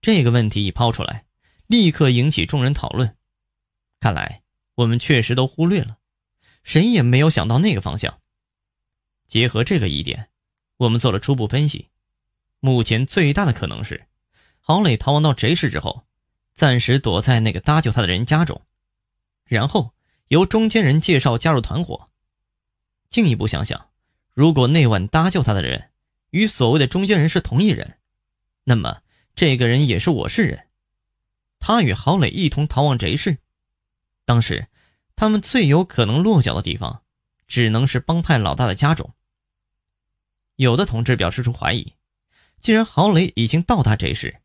这个问题一抛出来，立刻引起众人讨论。看来我们确实都忽略了，谁也没有想到那个方向。结合这个疑点，我们做了初步分析。目前最大的可能是，郝磊逃亡到翟市之后，暂时躲在那个搭救他的人家中，然后由中间人介绍加入团伙。进一步想想，如果那晚搭救他的人与所谓的中间人是同一人，那么。这个人也是我市人，他与郝磊一同逃往翟市，当时他们最有可能落脚的地方，只能是帮派老大的家中。有的同志表示出怀疑：既然郝磊已经到达翟市，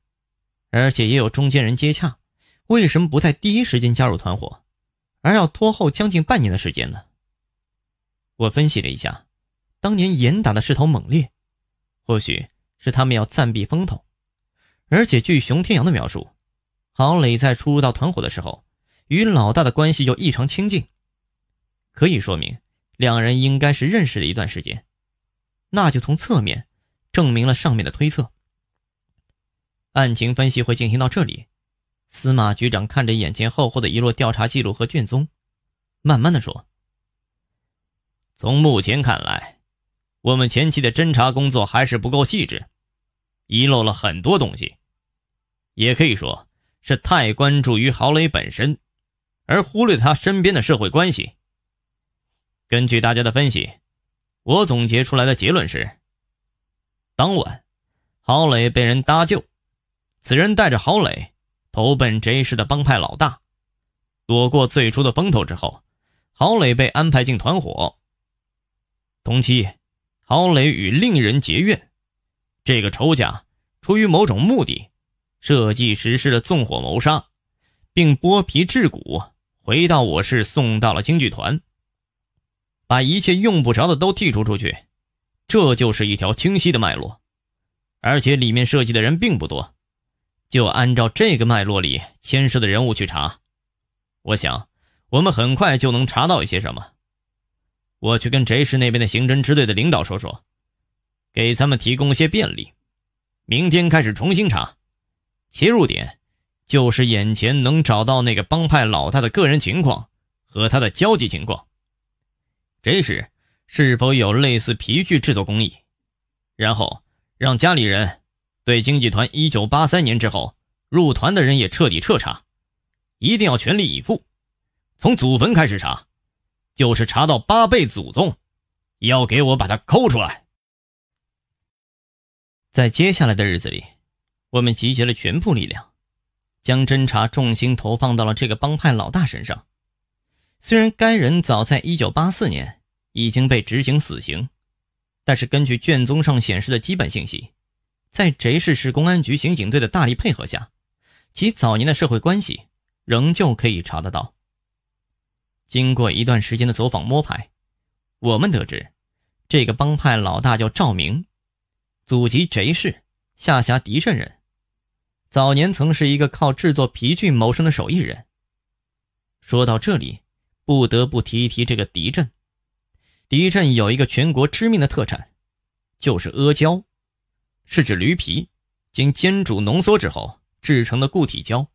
而且也有中间人接洽，为什么不在第一时间加入团伙，而要拖后将近半年的时间呢？我分析了一下，当年严打的势头猛烈，或许是他们要暂避风头。而且据熊天阳的描述，郝磊在初入到团伙的时候，与老大的关系又异常亲近，可以说明两人应该是认识了一段时间，那就从侧面证明了上面的推测。案情分析会进行到这里，司马局长看着眼前厚厚的一摞调查记录和卷宗，慢慢的说：“从目前看来，我们前期的侦查工作还是不够细致，遗漏了很多东西。”也可以说是太关注于郝磊本身，而忽略他身边的社会关系。根据大家的分析，我总结出来的结论是：当晚，郝磊被人搭救，此人带着郝磊投奔 J 市的帮派老大，躲过最初的风头之后，郝磊被安排进团伙。同期，郝磊与另人结怨，这个仇家出于某种目的。设计实施了纵火谋杀，并剥皮制骨，回到我市送到了京剧团。把一切用不着的都剔除出去，这就是一条清晰的脉络，而且里面涉及的人并不多。就按照这个脉络里牵涉的人物去查，我想我们很快就能查到一些什么。我去跟翟氏那边的刑侦支队的领导说说，给咱们提供些便利。明天开始重新查。切入点，就是眼前能找到那个帮派老大的个人情况和他的交际情况。这时，是否有类似皮具制作工艺？然后让家里人对经济团一九八三年之后入团的人也彻底彻查，一定要全力以赴，从祖坟开始查，就是查到八辈祖宗，也要给我把它抠出来。在接下来的日子里。我们集结了全部力量，将侦查重心投放到了这个帮派老大身上。虽然该人早在1984年已经被执行死刑，但是根据卷宗上显示的基本信息，在翟市市公安局刑警队的大力配合下，其早年的社会关系仍旧可以查得到。经过一段时间的走访摸排，我们得知，这个帮派老大叫赵明，祖籍翟市，下辖狄镇人。早年曾是一个靠制作皮具谋生的手艺人。说到这里，不得不提一提这个笛镇。笛镇有一个全国知名的特产，就是阿胶，是指驴皮经煎煮浓缩之后制成的固体胶，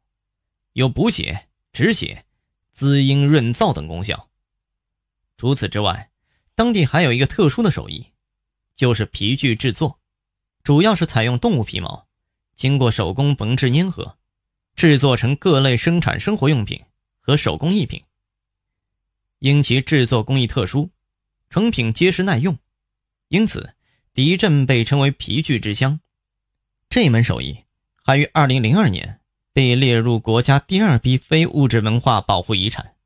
有补血、止血、滋阴润燥等功效。除此之外，当地还有一个特殊的手艺，就是皮具制作，主要是采用动物皮毛。经过手工缝制粘合，制作成各类生产生活用品和手工艺品。因其制作工艺特殊，成品结实耐用，因此敌阵被称为皮具之乡。这门手艺还于2002年被列入国家第二批非物质文化保护遗产。